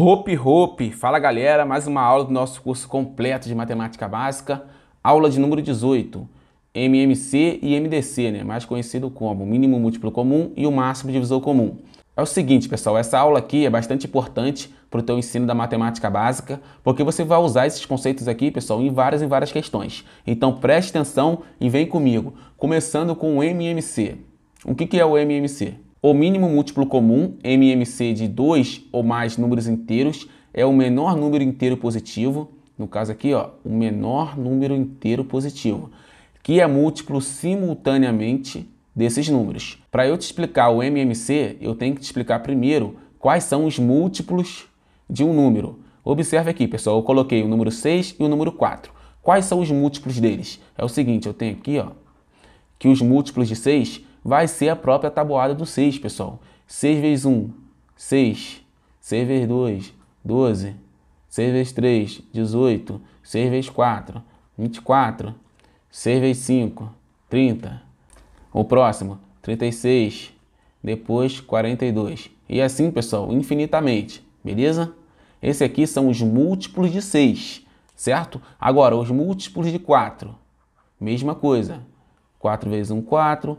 Hope Hope, fala galera, mais uma aula do nosso curso completo de matemática básica, aula de número 18, MMC e MDC, né? mais conhecido como mínimo múltiplo comum e o máximo divisor comum. É o seguinte, pessoal, essa aula aqui é bastante importante para o teu ensino da matemática básica, porque você vai usar esses conceitos aqui, pessoal, em várias e várias questões. Então preste atenção e vem comigo, começando com o MMC. O que, que é o MMC? O mínimo múltiplo comum, MMC, de dois ou mais números inteiros é o menor número inteiro positivo, no caso aqui, ó, o menor número inteiro positivo, que é múltiplo simultaneamente desses números. Para eu te explicar o MMC, eu tenho que te explicar primeiro quais são os múltiplos de um número. Observe aqui, pessoal, eu coloquei o número 6 e o número 4. Quais são os múltiplos deles? É o seguinte, eu tenho aqui, ó, que os múltiplos de 6 vai ser a própria tabuada do 6, pessoal. 6 vezes 1, 6. 6 vezes 2, 12. 6 vezes 3, 18. 6 vezes 4, 24. 6 vezes 5, 30. O próximo, 36. Depois, 42. E assim, pessoal, infinitamente, beleza? Esse aqui são os múltiplos de 6, certo? Agora, os múltiplos de 4, mesma coisa. 4 vezes 1, 4.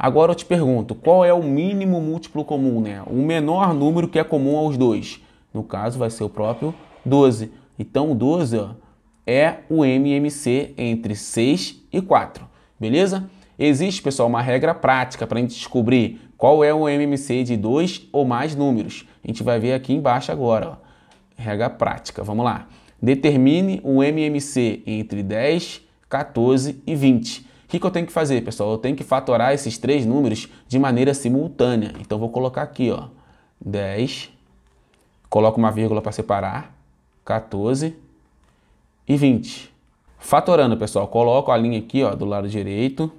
Agora eu te pergunto, qual é o mínimo múltiplo comum, né? O menor número que é comum aos dois. No caso, vai ser o próprio 12. Então, o 12 ó, é o MMC entre 6 e 4, beleza? Existe, pessoal, uma regra prática para a gente descobrir qual é o MMC de dois ou mais números. A gente vai ver aqui embaixo agora. Ó. Regra prática, vamos lá. Determine o MMC entre 10, 14 e 20. O que, que eu tenho que fazer, pessoal? Eu tenho que fatorar esses três números de maneira simultânea. Então, vou colocar aqui, ó, 10, coloco uma vírgula para separar, 14 e 20. Fatorando, pessoal, coloco a linha aqui, ó, do lado direito,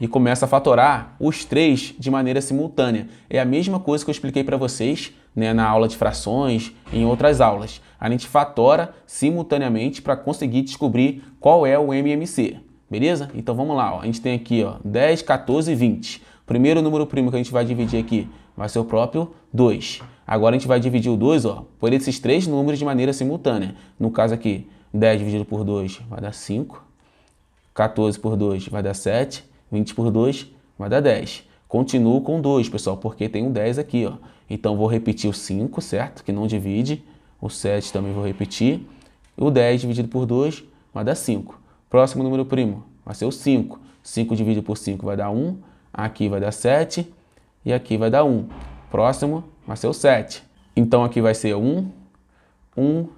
e começa a fatorar os três de maneira simultânea. É a mesma coisa que eu expliquei para vocês né, na aula de frações, em outras aulas. A gente fatora simultaneamente para conseguir descobrir qual é o MMC. Beleza? Então vamos lá, ó. a gente tem aqui ó, 10, 14 e 20. Primeiro número primo que a gente vai dividir aqui vai ser o próprio 2. Agora a gente vai dividir o 2 ó, por esses três números de maneira simultânea. No caso aqui, 10 dividido por 2 vai dar 5, 14 por 2 vai dar 7, 20 por 2 vai dar 10. Continuo com 2, pessoal, porque tem um 10 aqui. Ó. Então vou repetir o 5, certo? Que não divide. O 7 também vou repetir. O 10 dividido por 2 vai dar 5. Próximo número primo vai ser o 5. 5 dividido por 5 vai dar 1. Aqui vai dar 7. E aqui vai dar 1. Próximo vai ser o 7. Então aqui vai ser 1, 1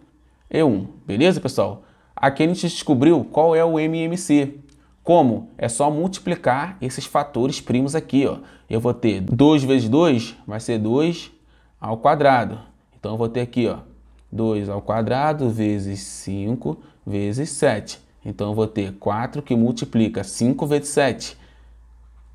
e 1. Beleza, pessoal? Aqui a gente descobriu qual é o MMC. Como? É só multiplicar esses fatores primos aqui. Ó. Eu vou ter 2 vezes 2 vai ser 2 ao quadrado. Então eu vou ter aqui ó, 2 ao quadrado vezes 5 vezes 7. Então eu vou ter 4 que multiplica 5 vezes 7,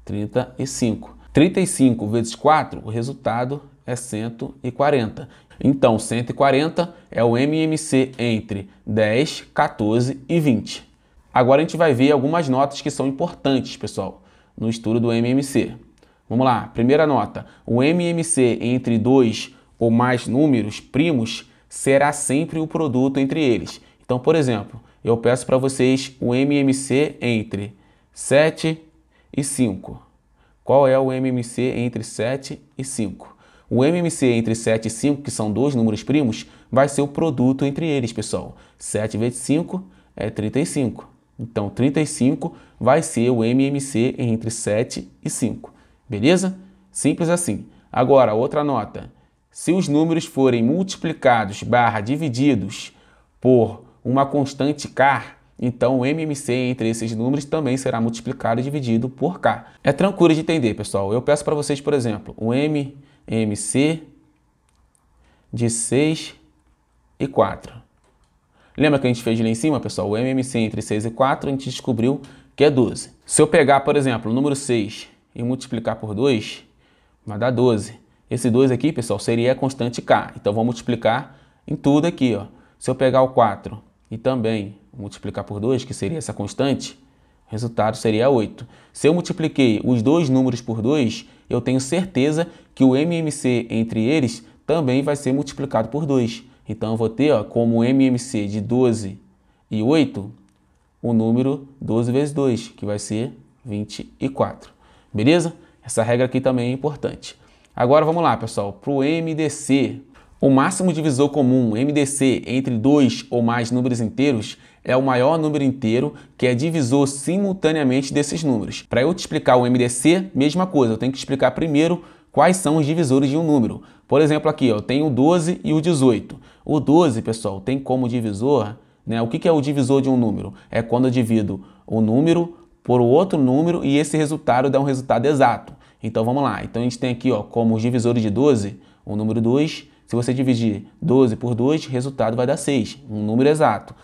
35. 35 vezes 4, o resultado é 140. Então 140 é o MMC entre 10, 14 e 20. Agora a gente vai ver algumas notas que são importantes, pessoal, no estudo do MMC. Vamos lá, primeira nota. O MMC entre dois ou mais números primos será sempre o produto entre eles. Então, por exemplo, eu peço para vocês o MMC entre 7 e 5. Qual é o MMC entre 7 e 5? O MMC entre 7 e 5, que são dois números primos, vai ser o produto entre eles, pessoal. 7 vezes 5 é 35. Então, 35 vai ser o MMC entre 7 e 5. Beleza? Simples assim. Agora, outra nota. Se os números forem multiplicados barra divididos por uma constante K, então o MMC entre esses números também será multiplicado e dividido por K. É tranquilo de entender, pessoal. Eu peço para vocês, por exemplo, o MMC de 6 e 4. Lembra que a gente fez lá em cima, pessoal? O MMC entre 6 e 4, a gente descobriu que é 12. Se eu pegar, por exemplo, o número 6 e multiplicar por 2, vai dar 12. Esse 2 aqui, pessoal, seria a constante K. Então, vou multiplicar em tudo aqui, ó. Se eu pegar o 4 e também multiplicar por 2, que seria essa constante, o resultado seria 8. Se eu multipliquei os dois números por 2, eu tenho certeza que o MMC entre eles também vai ser multiplicado por 2. Então eu vou ter ó, como MMC de 12 e 8, o número 12 vezes 2, que vai ser 24. Beleza? Essa regra aqui também é importante. Agora vamos lá, pessoal, para o MDC. O máximo divisor comum, MDC, entre dois ou mais números inteiros é o maior número inteiro que é divisor simultaneamente desses números. Para eu te explicar o MDC, mesma coisa, eu tenho que explicar primeiro quais são os divisores de um número. Por exemplo, aqui eu tenho o 12 e o 18. O 12, pessoal, tem como divisor, né? O que, é o divisor de um número? É quando eu divido o um número por outro número e esse resultado dá um resultado exato. Então vamos lá. Então a gente tem aqui ó, como os divisores de 12, o número 2 se você dividir 12 por 2, resultado vai dar 6, um número exato.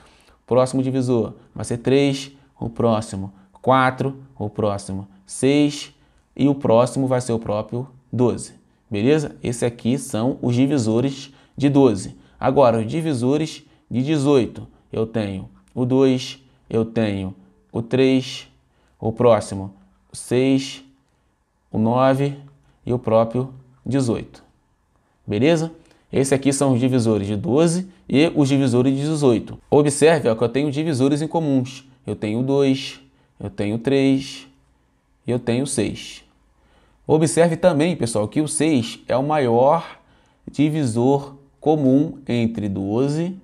Próximo divisor vai ser 3, o próximo 4, o próximo 6 e o próximo vai ser o próprio 12. Beleza? Esse aqui são os divisores de 12. Agora, os divisores de 18. Eu tenho o 2, eu tenho o 3, o próximo 6, o 9 e o próprio 18. Beleza? Esse aqui são os divisores de 12 e os divisores de 18. Observe ó, que eu tenho divisores em comuns. Eu tenho 2, eu tenho 3 e eu tenho 6. Observe também, pessoal, que o 6 é o maior divisor comum entre 12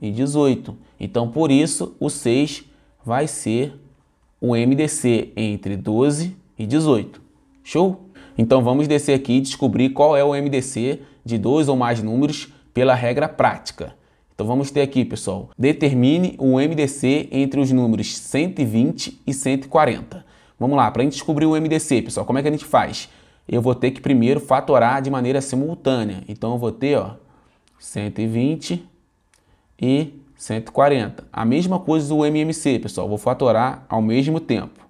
e 18. Então, por isso, o 6 vai ser o MDC entre 12 e 18. Show? Então vamos descer aqui e descobrir qual é o MDC de dois ou mais números pela regra prática. Então vamos ter aqui, pessoal, determine o MDC entre os números 120 e 140. Vamos lá, para a gente descobrir o MDC, pessoal, como é que a gente faz? Eu vou ter que primeiro fatorar de maneira simultânea. Então eu vou ter, ó, 120 e 140. A mesma coisa do MMC, pessoal, vou fatorar ao mesmo tempo.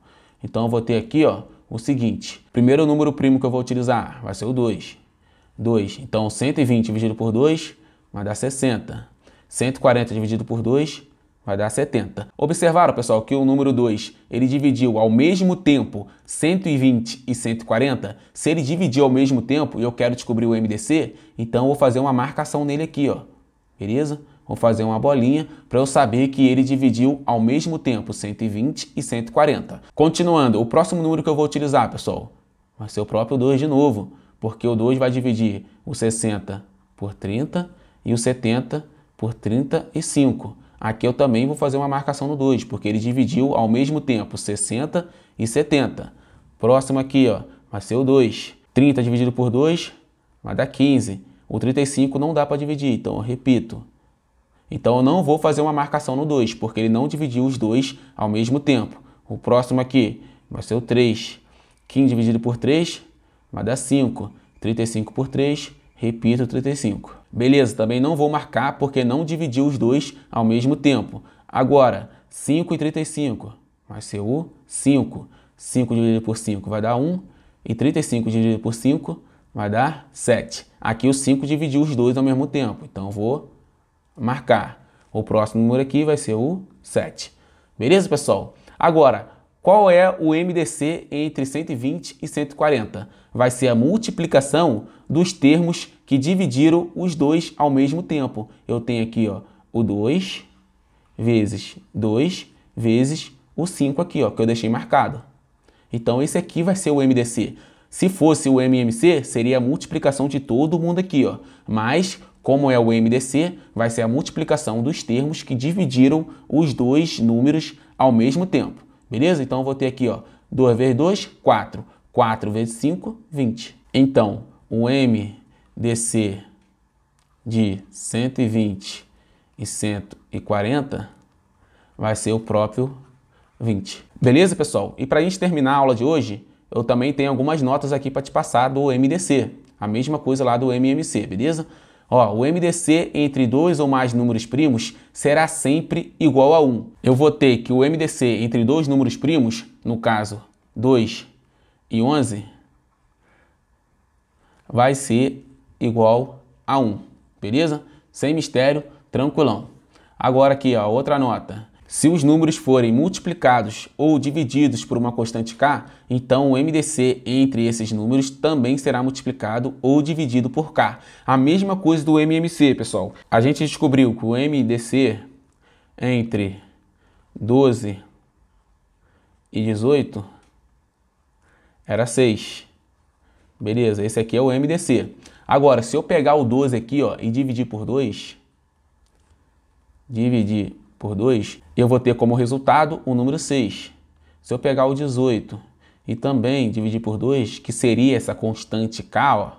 Então eu vou ter aqui, ó, o seguinte. Primeiro número primo que eu vou utilizar vai ser o 2. 2. Então, 120 dividido por 2 vai dar 60. 140 dividido por 2 vai dar 70. Observaram, pessoal, que o número 2, ele dividiu ao mesmo tempo 120 e 140? Se ele dividiu ao mesmo tempo e eu quero descobrir o MDC, então eu vou fazer uma marcação nele aqui, ó. Beleza? Vou fazer uma bolinha para eu saber que ele dividiu ao mesmo tempo 120 e 140. Continuando, o próximo número que eu vou utilizar, pessoal, vai ser o próprio 2 de novo, porque o 2 vai dividir o 60 por 30 e o 70 por 35. Aqui eu também vou fazer uma marcação no 2, porque ele dividiu ao mesmo tempo 60 e 70. Próximo aqui, ó, vai ser o 2. 30 dividido por 2 vai dar 15. O 35 não dá para dividir, então eu repito. Então eu não vou fazer uma marcação no 2, porque ele não dividiu os dois ao mesmo tempo. O próximo aqui vai ser o 3. 15 dividido por 3 vai dar 5. 35 por 3, repito, 35. Beleza, também não vou marcar porque não dividiu os dois ao mesmo tempo. Agora, 5 e 35 vai ser o 5. 5 dividido por 5 vai dar 1. E 35 dividido por 5 vai dar 7. Aqui o 5 dividiu os dois ao mesmo tempo, então vou marcar. O próximo número aqui vai ser o 7. Beleza, pessoal? Agora, qual é o MDC entre 120 e 140? Vai ser a multiplicação dos termos que dividiram os dois ao mesmo tempo. Eu tenho aqui ó, o 2 vezes 2 vezes o 5 aqui, ó, que eu deixei marcado. Então, esse aqui vai ser o MDC. Se fosse o MMC, seria a multiplicação de todo mundo aqui, ó. Mas, como é o MDC, vai ser a multiplicação dos termos que dividiram os dois números ao mesmo tempo. Beleza? Então eu vou ter aqui, ó, 2 vezes 2, 4. 4 vezes 5, 20. Então, o MDC de 120 e 140 vai ser o próprio 20. Beleza, pessoal? E para a gente terminar a aula de hoje, eu também tenho algumas notas aqui para te passar do MDC. A mesma coisa lá do MMC, beleza? Ó, o MDC entre dois ou mais números primos será sempre igual a 1. Eu vou ter que o MDC entre dois números primos, no caso 2 e 11, vai ser igual a 1. Beleza? Sem mistério, tranquilão. Agora aqui, ó, outra nota. Se os números forem multiplicados ou divididos por uma constante k, então o MDC entre esses números também será multiplicado ou dividido por k. A mesma coisa do MMC, pessoal. A gente descobriu que o MDC entre 12 e 18 era 6. Beleza, esse aqui é o MDC. Agora, se eu pegar o 12 aqui ó, e dividir por 2, dividir por 2, eu vou ter como resultado o número 6. Se eu pegar o 18 e também dividir por 2, que seria essa constante K, ó,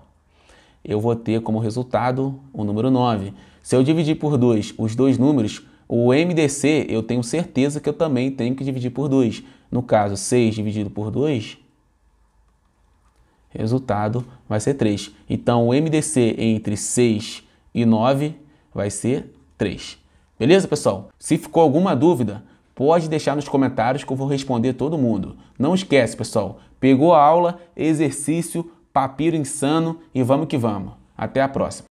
eu vou ter como resultado o número 9. Se eu dividir por 2 os dois números, o MDC eu tenho certeza que eu também tenho que dividir por 2. No caso, 6 dividido por 2, resultado vai ser 3. Então, o MDC entre 6 e 9 vai ser 3. Beleza, pessoal? Se ficou alguma dúvida, pode deixar nos comentários que eu vou responder todo mundo. Não esquece, pessoal. Pegou a aula, exercício, papiro insano e vamos que vamos. Até a próxima.